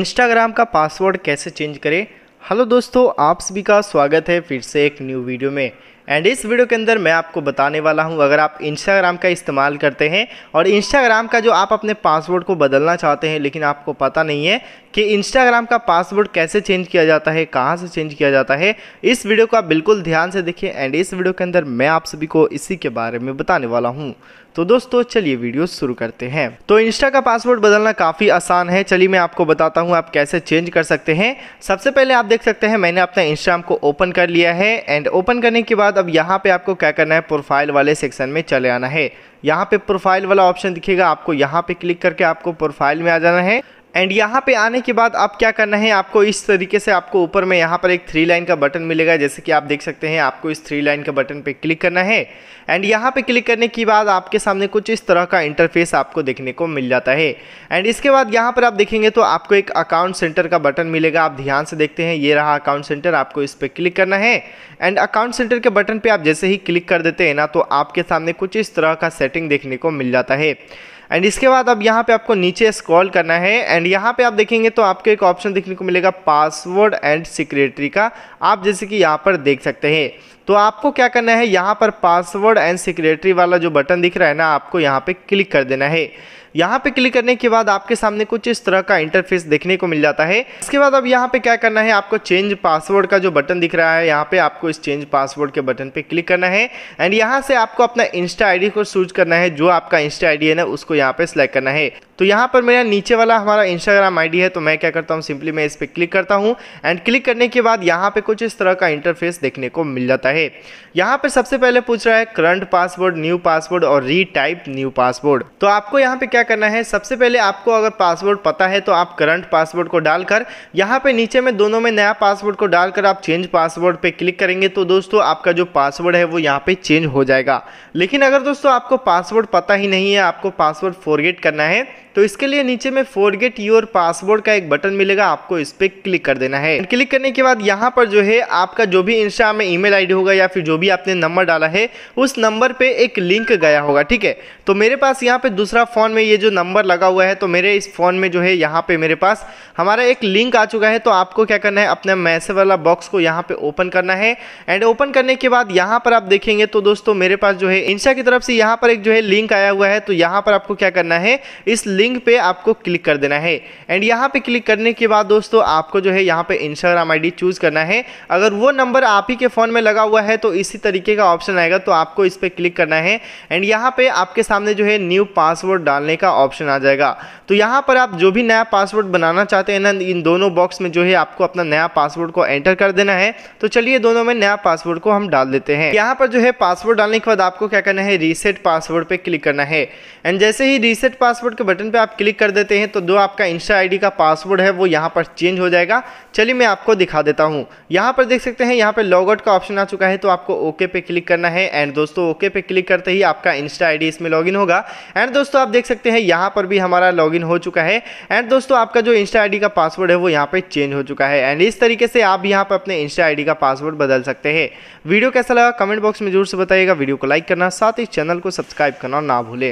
Instagram का password कैसे change करें हेलो दोस्तों आप सभी का स्वागत है फिर से एक न्यू वीडियो में एंड इस वीडियो के अंदर मैं आपको बताने वाला हूं अगर आप इंस्टाग्राम का इस्तेमाल करते हैं और इंस्टाग्राम का जो आप अपने पासवर्ड को बदलना चाहते हैं लेकिन आपको पता नहीं है कि इंस्टाग्राम का पासवर्ड कैसे चेंज किया जाता है कहां से चेंज किया जाता है इस वीडियो को आप बिल्कुल ध्यान से देखिए एंड इस वीडियो के अंदर मैं आप सभी को इसी के बारे में बताने वाला हूँ तो दोस्तों चलिए वीडियो शुरू करते हैं तो इंस्टा का पासवर्ड बदलना काफ़ी आसान है चलिए मैं आपको बताता हूँ आप कैसे चेंज कर सकते हैं सबसे पहले आप देख सकते हैं मैंने अपना इंस्टाग्राम को ओपन कर लिया है एंड ओपन करने के बाद बाद अब यहाँ पे आपको क्या करना है प्रोफाइल वाले सेक्शन में चले आना है यहाँ पे प्रोफाइल वाला ऑप्शन दिखेगा आपको यहाँ पे क्लिक करके आपको प्रोफाइल में आ जाना है एंड यहाँ पे आने के बाद आप क्या करना है आपको इस तरीके से आपको ऊपर में यहाँ पर एक थ्री लाइन का बटन मिलेगा जैसे कि आप देख सकते हैं आपको इस थ्री लाइन का बटन पे क्लिक करना है एंड यहाँ पे क्लिक करने के बाद आपके सामने कुछ इस तरह का इंटरफेस आपको देखने को मिल जाता है एंड इसके बाद यहाँ पर आप देखेंगे तो आपको एक अकाउंट सेंटर का बटन मिलेगा आप ध्यान से देखते हैं ये रहा अकाउंट सेंटर आपको इस पर क्लिक करना है एंड अकाउंट सेंटर के बटन पर आप जैसे ही क्लिक कर देते हैं ना तो आपके सामने कुछ इस तरह का सेटिंग देखने को मिल जाता है एंड इसके बाद अब यहाँ पे आपको नीचे स्क्रॉल करना है एंड यहाँ पे आप देखेंगे तो आपको एक ऑप्शन देखने को मिलेगा पासवर्ड एंड सिक्रेटरी का आप जैसे कि यहाँ पर देख सकते हैं तो आपको क्या करना है यहाँ पर पासवर्ड एंड सिक्रेटरी वाला जो बटन दिख रहा है ना आपको यहाँ पर क्लिक कर देना है यहाँ पे क्लिक करने के बाद आपके सामने कुछ इस तरह का इंटरफेस देखने को मिल जाता है इसके बाद अब यहाँ पे क्या करना है आपको चेंज पासवर्ड का जो बटन दिख रहा है यहाँ पे आपको इस चेंज पासवर्ड के बटन पे क्लिक करना है एंड यहाँ से आपको अपना इंस्टा आईडी को सूच करना है जो आपका इंस्टा आईडी है ना उसको यहाँ पे सिलेक्ट करना है तो यहाँ पर मेरा नीचे वाला हमारा इंस्टाग्राम आईडी है तो मैं क्या करता हूँ सिंपली मैं इस पर क्लिक करता हूँ एंड क्लिक करने के बाद यहाँ पे कुछ इस तरह का इंटरफेस देखने को मिल जाता है यहाँ पर सबसे पहले पूछ रहा है करंट पासवर्ड न्यू पासवर्ड और रीटाइप न्यू पासवर्ड तो आपको यहाँ पे क्या करना है सबसे पहले आपको अगर पासवर्ड पता है तो आप करंट पासवर्ड को डालकर यहाँ पे नीचे में दोनों में नया पासवर्ड को डालकर आप चेंज पासवर्ड पे क्लिक करेंगे तो दोस्तों आपका जो पासवर्ड है वो यहाँ पे चेंज हो जाएगा लेकिन अगर दोस्तों आपको पासवर्ड पता ही नहीं है आपको पासवर्ड फॉरगेट करना है तो इसके लिए नीचे में फोरगेट योर पासवर्ड का एक बटन मिलेगा आपको इस पर क्लिक कर देना है क्लिक करने के बाद यहाँ पर जो है आपका जो भी इंस्टा में ईमेल आईडी होगा या फिर जो भी आपने नंबर डाला है उस नंबर पे एक लिंक गया होगा ठीक है तो मेरे पास यहाँ पे दूसरा फ़ोन में ये जो नंबर लगा हुआ है तो मेरे इस फ़ोन में जो है यहाँ पे मेरे पास हमारा एक लिंक आ चुका है तो आपको क्या करना है अपने मैसेज वाला बॉक्स को यहाँ पे ओपन करना है एंड ओपन करने के बाद यहाँ पर आप देखेंगे तो दोस्तों मेरे पास जो है इंस्टा की तरफ से यहाँ पर एक जो है लिंक आया हुआ है तो यहाँ पर आपको क्या करना है इस लिंक पे आपको क्लिक कर देना है एंड यहाँ पे क्लिक करने के बाद दोस्तों आपको जो है यहाँ पे इंस्टाग्राम आईडी चूज करना है अगर वो नंबर आप ही के फ़ोन में लगा हुआ है तो इसी तरीके का ऑप्शन आएगा तो आपको इस पर क्लिक करना है एंड यहाँ पे आपके सामने जो है न्यू पासवर्ड डालने का ऑप्शन आ जाएगा तो यहाँ पर आप जो भी नया पासवर्ड बनाना चाहते हैं ना इन दोनों बॉक्स में जो है आपको अपना नया पासवर्ड को एंटर कर देना है तो चलिए दोनों में नया पासवर्ड को हम डाल देते हैं यहाँ पर जो है पासवर्ड डालने के बाद आपको क्या करना है रीसेट पासवर्ड पर क्लिक करना है एंड जैसे ही रीसेट पासवर्ड के बटन पे आप क्लिक कर देते हैं तो जो आपका इंस्टा आईडी का पासवर्ड है वो यहाँ पर चेंज हो जाएगा चलिए मैं आपको दिखा देता हूँ यहाँ पर देख सकते हैं यहाँ पर आउट का ऑप्शन आ चुका है तो आपको ओके पे क्लिक करना है एंड दोस्तों ओके पे क्लिक करते ही आपका इंस्टा आईडी इसमें लॉगिन होगा एंड दोस्तों आप देख सकते हैं यहाँ पर भी हमारा लॉगिन हो चुका है एंड दोस्तों आपका जो इंस्टा आईडी का पासवर्ड है वो यहाँ पर चेंज हो चुका है एंड इस तरीके से आप यहाँ पर अपने इंस्टा आईडी का पासवर्ड बदल सकते हैं वीडियो कैसा लगा कमेंट बॉक्स में जरूर से बताइएगा वीडियो को लाइक करना साथ ही चैनल को सब्सक्राइब करना ना भूलें